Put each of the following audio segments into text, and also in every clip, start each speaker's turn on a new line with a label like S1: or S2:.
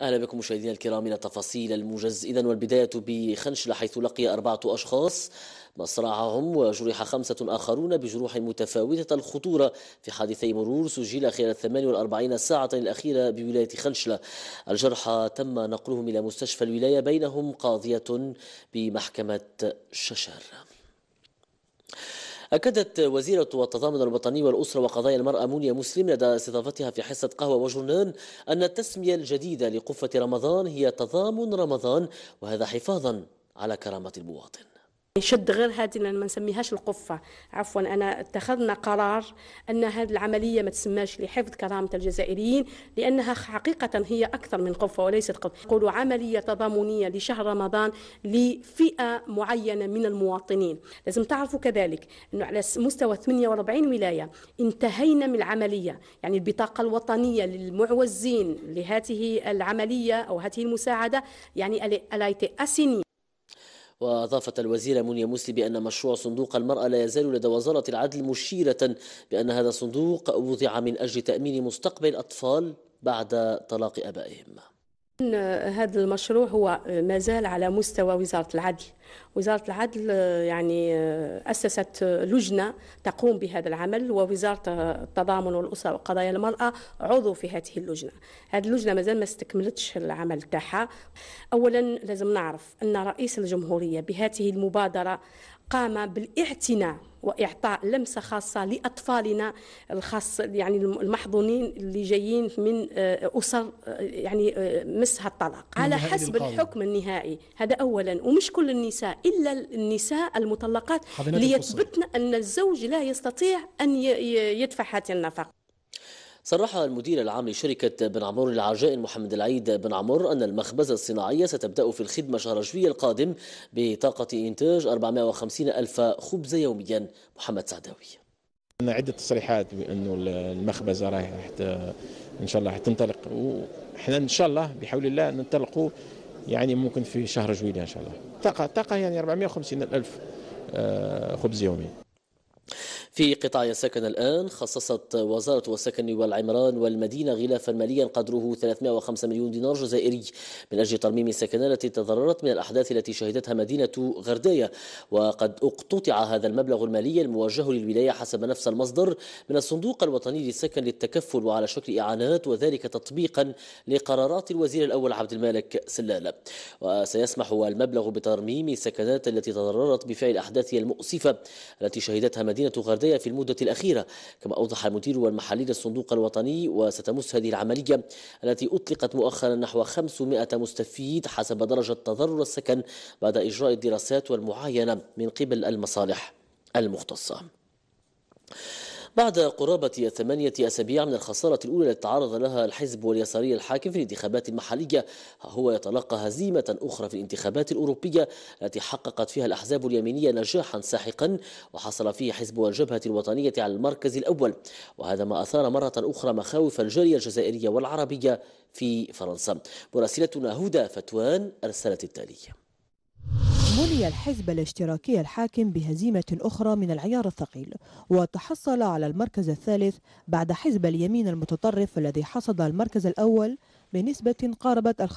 S1: أهلا بكم مشاهدينا الكرام إلى تفاصيل الموجز إذا والبداية بخنشلة حيث لقي أربعة أشخاص مصرعهم وجرح خمسة آخرون بجروح متفاوتة الخطورة في حادثي مرور سجل خلال 48 ساعة الأخيرة بولاية خنشلة الجرحى تم نقلهم إلى مستشفى الولاية بينهم قاضية بمحكمة ششر أكدت وزيرة التضامن الوطني والأسرة وقضايا المرأة مونيا مسلم لدى استضافتها في حصة قهوة وجرنان أن التسمية الجديدة لقفة رمضان هي تضامن رمضان وهذا حفاظا على كرامة المواطن
S2: شد غير هذه ما نسميهاش القفة عفوا أنا اتخذنا قرار أن هذه العملية ما تسماش لحفظ كرامة الجزائريين لأنها حقيقة هي أكثر من قفة وليست قفة قولوا عملية تضامنية لشهر رمضان لفئة معينة من المواطنين لازم تعرفوا كذلك أنه على مستوى 48 ولاية انتهينا من العملية يعني البطاقة الوطنية للمعوزين لهذه العملية أو هذه المساعدة يعني ألايتي أسيني
S1: وأضافت الوزيرة منيا مسلي بأن مشروع صندوق المرأة لا يزال لدى وزارة العدل مشيرة بأن هذا الصندوق وضع من أجل تأمين مستقبل الأطفال بعد طلاق أبائهم
S2: هذا المشروع هو مازال على مستوى وزارة العدل وزارة العدل آه، يعني آه، أسست لجنة تقوم بهذا العمل ووزارة التضامن والأسرة وقضايا المرأة عضو في هذه اللجنة هذه اللجنة مازال ما استكملتش العمل تاعها أولا لازم نعرف أن رئيس الجمهورية بهذه المبادرة قام بالاعتناء واعطاء لمسه خاصه لاطفالنا الخاص يعني المحضونين اللي جايين من آه، اسر آه، يعني آه، مسها الطلاق على حسب القاضي. الحكم النهائي هذا اولا ومش كل النساء الا النساء المطلقات ليثبتن ان الزوج لا يستطيع ان يدفع هذه النفقه
S1: صرح المدير العام لشركة بن عمر العجائن محمد العيد بن عمر أن المخبز الصناعية ستبدأ في الخدمة شهر جوي القادم بطاقة إنتاج 450 ألف خبز يوميا محمد سعداوي
S3: عندنا عده تصريحات بانه راح رايح ان شاء الله حتنطلق وحنا ان شاء الله بحول الله ننطلقوا يعني ممكن في شهر جويلية ان شاء الله طاقه طاقه يعني 450 الف آه، خبز يومي
S1: في قطاع السكن الآن خصصت وزارة السكن والعمران والمدينة غلافا ماليا قدره 305 مليون دينار جزائري من أجل ترميم السكنة التي تضررت من الأحداث التي شهدتها مدينة غردية وقد اقتطع هذا المبلغ المالي الموجه للولاية حسب نفس المصدر من الصندوق الوطني للسكن للتكفل وعلى شكل إعانات وذلك تطبيقا لقرارات الوزير الأول عبد المالك سلالة وسيسمح المبلغ بترميم السكنات التي تضررت بفعل أحداثها المؤسفة التي شهدتها مدينة غردية القضايا في المدة الأخيرة كما أوضح المدير المحلي للصندوق الوطني وستمس هذه العملية التي أطلقت مؤخرا نحو 500 مستفيد حسب درجة تضرر السكن بعد إجراء الدراسات والمعاينة من قبل المصالح المختصة. بعد قرابة ثمانية أسابيع من الخسارة الأولى التي تعرض لها الحزب واليساري الحاكم في الانتخابات المحلية هو يتلقى هزيمة أخرى في الانتخابات الأوروبية التي حققت فيها الأحزاب اليمينية نجاحا ساحقا وحصل فيه حزب الجبهة الوطنية على المركز الأول وهذا ما أثار مرة أخرى مخاوف الجالية الجزائرية والعربية في فرنسا مراسلتنا هدى فتوان أرسلت التالية
S3: ملي الحزب الاشتراكي الحاكم بهزيمة أخرى من العيار الثقيل وتحصل على المركز الثالث بعد حزب اليمين المتطرف الذي حصد المركز الأول بنسبة قاربت ال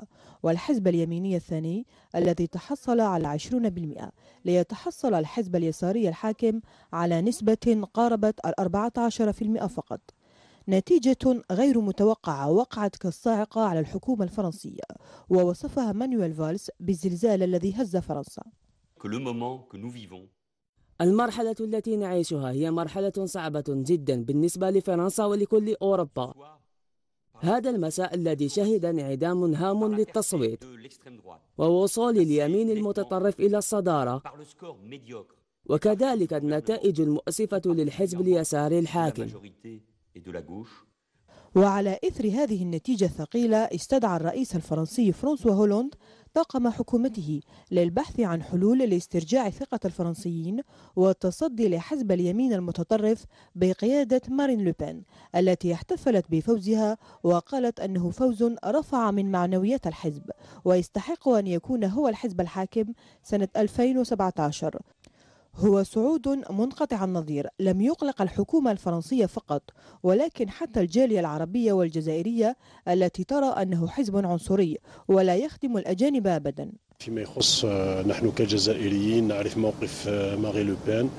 S3: 25% والحزب اليميني الثاني الذي تحصل على 20% ليتحصل الحزب اليساري الحاكم على نسبة قاربت ال 14% فقط نتيجة غير متوقعة وقعت كالصاعقة على الحكومة الفرنسية ووصفها مانويل فالس بالزلزال الذي هز فرنسا المرحلة التي نعيشها هي مرحلة صعبة جدا بالنسبة لفرنسا ولكل أوروبا هذا المساء الذي شهد انعدام هام للتصويت ووصول اليمين المتطرف إلى الصدارة وكذلك النتائج المؤسفة للحزب اليساري الحاكم وعلى إثر هذه النتيجة الثقيلة استدعى الرئيس الفرنسي فرانسوا هولوند طاقم حكومته للبحث عن حلول لاسترجاع ثقة الفرنسيين والتصدي لحزب اليمين المتطرف بقيادة مارين لوبين التي احتفلت بفوزها وقالت أنه فوز رفع من معنويات الحزب ويستحق أن يكون هو الحزب الحاكم سنة 2017 هو صعود منقطع النظير لم يقلق الحكومة الفرنسية فقط ولكن حتى الجالية العربية والجزائرية التي ترى أنه حزب عنصري ولا يخدم الأجانب أبدا فيما يخص آه، نحن كجزائريين نعرف موقف آه، ماري لوبان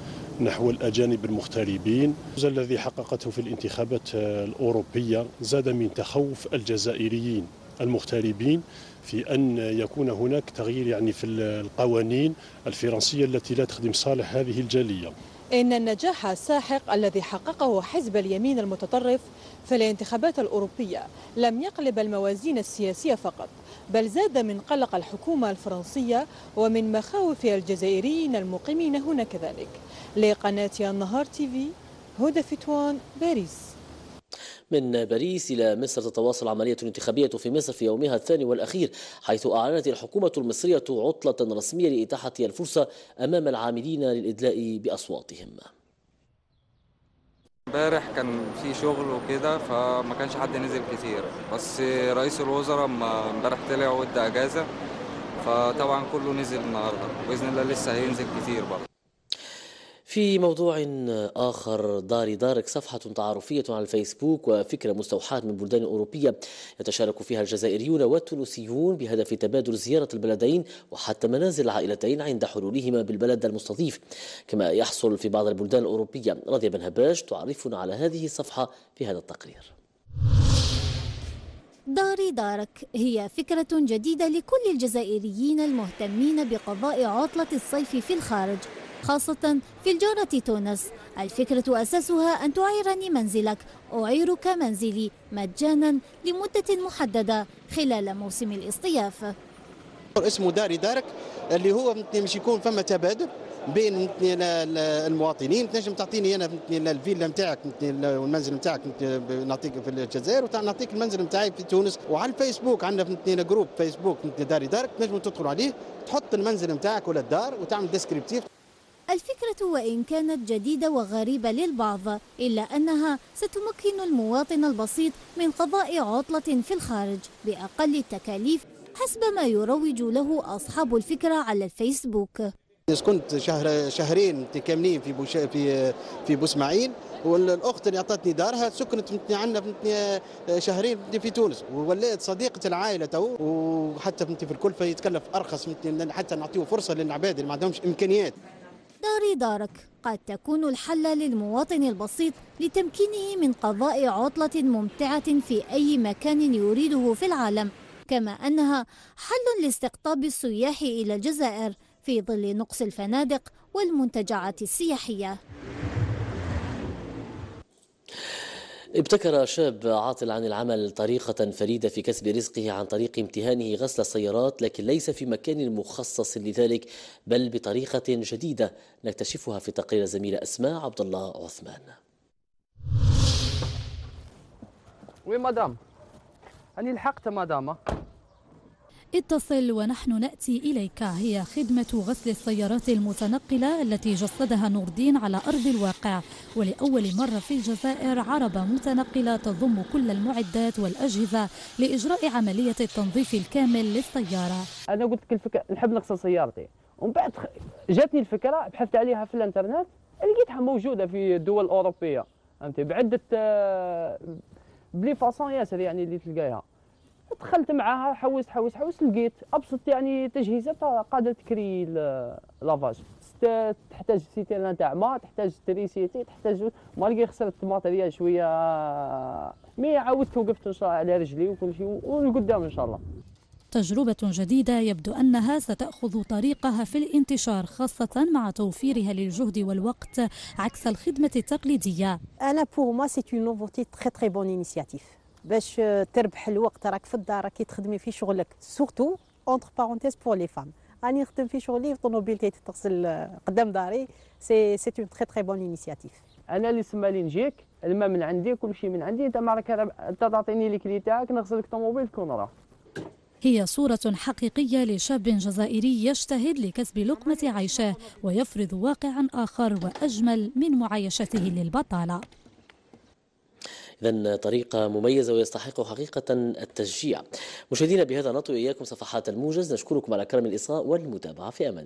S3: نحو الأجانب المغتربين الذي حققته في الانتخابات آه، الأوروبية زاد من تخوف الجزائريين المغتربين في أن يكون هناك تغيير يعني في القوانين الفرنسية التي لا تخدم صالح هذه الجالية إن النجاح الساحق الذي حققه حزب اليمين المتطرف في الانتخابات الأوروبية لم يقلب الموازين السياسية فقط بل زاد من قلق الحكومة الفرنسية ومن مخاوف الجزائريين المقيمين هنا كذلك لقناة النهار تيفي هدى فتوان باريس
S1: من باريس إلى مصر تتواصل عملية انتخابية في مصر في يومها الثاني والأخير حيث أعلنت الحكومة المصرية عطلة رسمية لإتاحة الفرصة أمام العاملين للإدلاء بأصواتهم امبارح كان في شغل وكده فما كانش حد نزل كتير بس رئيس الوزراء امبارح طلع وادى اجازه فطبعا كله نزل النهارده باذن الله لسه هينزل كتير برضه في موضوع آخر داري دارك صفحة تعارفية على الفيسبوك وفكرة مستوحاة من بلدان أوروبية يتشارك فيها الجزائريون والتونسيون بهدف تبادل زيارة البلدين وحتى منازل العائلتين عند حلولهما بالبلد المستضيف كما يحصل في بعض البلدان الأوروبية رضي بن هباش تعرفنا على هذه الصفحة في هذا التقرير
S4: داري دارك هي فكرة جديدة لكل الجزائريين المهتمين بقضاء عطلة الصيف في الخارج خاصة في الجارة تونس الفكرة أساسها أن تعيرني منزلك أعيرك منزلي مجانا لمدة محددة خلال موسم الاصطياف
S2: اسمه داري دارك اللي هو مش يكون فما تبادل بين المواطنين تنجم تعطيني انا الفيلا نتاعك والمنزل نتاعك نعطيك في الجزائر ونعطيك المنزل نتاعي في تونس وعلى الفيسبوك عندنا جروب فيسبوك داري دارك تنجم تدخل عليه تحط المنزل نتاعك ولا الدار وتعمل ديسكريبتيف
S4: الفكرة وإن كانت جديدة وغريبة للبعض إلا أنها ستمكن المواطن البسيط من قضاء عطلة في الخارج بأقل التكاليف حسب ما يروج له أصحاب الفكرة على الفيسبوك
S2: سكنت شهر شهرين متكاملين في بوش في في بوسمعين والاخت اللي اعطتني دارها سكنت عندنا آه، شهرين في تونس وولات صديقه العائله تو وحتى في الكلفه يتكلف ارخص حتى نعطيه فرصه للعباد اللي ما عندهمش امكانيات
S4: دار دارك قد تكون الحل للمواطن البسيط لتمكينه من قضاء عطلة ممتعة في أي مكان يريده في العالم كما أنها حل لاستقطاب السياح إلى الجزائر في ظل نقص الفنادق والمنتجعات السياحية
S1: ابتكر شاب عاطل عن العمل طريقة فريدة في كسب رزقه عن طريق امتهانه غسل السيارات لكن ليس في مكان مخصص لذلك بل بطريقة جديدة نكتشفها في تقرير زميل أسماء عبد الله عثمان وي مدام أني لحقت مدام
S5: اتصل ونحن نأتي إليك هي خدمة غسل السيارات المتنقلة التي جسدها نور الدين على أرض الواقع ولأول مرة في الجزائر عربة متنقلة تضم كل المعدات والأجهزة لإجراء عملية التنظيف الكامل للسيارة
S1: أنا قلت لك الفكرة نحب نغسل سيارتي ومن بعد جاتني الفكرة بحثت عليها في الانترنت لقيتها موجودة في الدول الأوروبية فهمتي بعدة بلي فاصون ياسر يعني اللي تلقاها دخلت معاها حوست حوست حوست لقيت ابسط يعني تجهيزات قادر تكري لافاج تحتاج سيتي تاع ما تحتاج سيتي تحتاج مالقي خسرت الماتريال شويه مي عاودت وقفت ان شاء الله على رجلي وكل شيء ولقدام ان شاء الله
S5: تجربة جديدة يبدو أنها ستأخذ طريقها في الانتشار خاصة مع توفيرها للجهد والوقت عكس الخدمة التقليدية.
S3: أنا pour moi c'est une nouveauté très très bonne initiative. باش تربح الوقت راك في الدار راكي تخدمي في شغلك سورتو اونتر بارونتيز بور لي فام راني نخدم في شغلي في الطوموبيل تغسل قدام داري سي سي اون تري تري بون انيسياتيف
S1: انا اللي سمالي نجيك الماء من عندي كل شيء من عندي انت ما راك انت تعطيني الكلي تاعك لك طوموبيل تكون راه
S5: هي صورة حقيقية لشاب جزائري يجتهد لكسب لقمة عيشه ويفرض واقعا آخر وأجمل من معايشته للبطالة
S1: إذا طريقة مميزة ويستحق حقيقة التشجيع مشاهدينا بهذا نطوي إياكم صفحات الموجز نشكركم على كرم الإصغاء والمتابعة في أمان